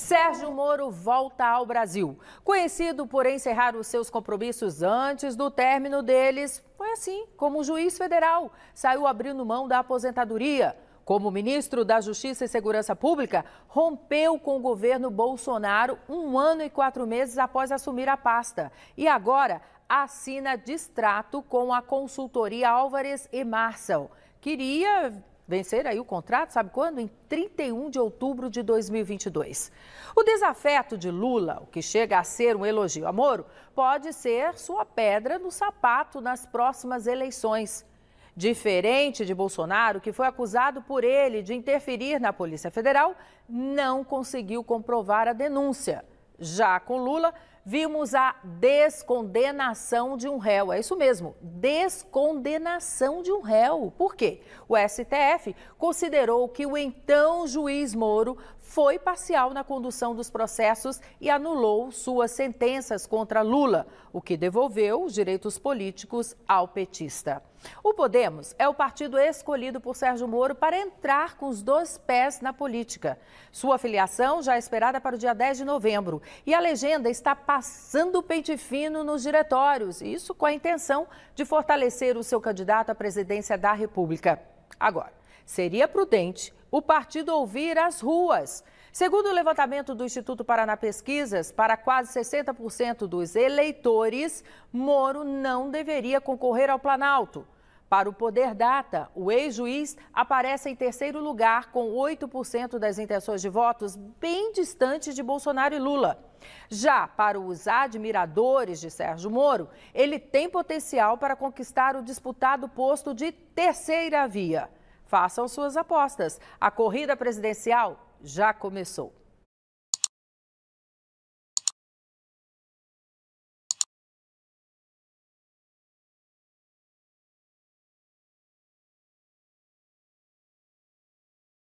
Sérgio Moro volta ao Brasil. Conhecido por encerrar os seus compromissos antes do término deles, foi assim como o juiz federal saiu abrindo mão da aposentadoria. Como ministro da Justiça e Segurança Pública, rompeu com o governo Bolsonaro um ano e quatro meses após assumir a pasta. E agora assina distrato com a consultoria Álvares e Marcel. Queria vencer aí o contrato, sabe quando? Em 31 de outubro de 2022. O desafeto de Lula, o que chega a ser um elogio a Moro, pode ser sua pedra no sapato nas próximas eleições. Diferente de Bolsonaro, que foi acusado por ele de interferir na Polícia Federal, não conseguiu comprovar a denúncia. Já com Lula, vimos a descondenação de um réu. É isso mesmo, descondenação de um réu. Por quê? O STF considerou que o então juiz Moro foi parcial na condução dos processos e anulou suas sentenças contra Lula, o que devolveu os direitos políticos ao petista. O Podemos é o partido escolhido por Sérgio Moro para entrar com os dois pés na política. Sua filiação já é esperada para o dia 10 de novembro e a legenda está passando o pente fino nos diretórios, isso com a intenção de fortalecer o seu candidato à presidência da República. Agora, seria prudente o partido ouvir as ruas. Segundo o levantamento do Instituto Paraná Pesquisas, para quase 60% dos eleitores, Moro não deveria concorrer ao Planalto. Para o Poder Data, o ex-juiz aparece em terceiro lugar com 8% das intenções de votos, bem distante de Bolsonaro e Lula. Já para os admiradores de Sérgio Moro, ele tem potencial para conquistar o disputado posto de terceira via. Façam suas apostas. A corrida presidencial já começou.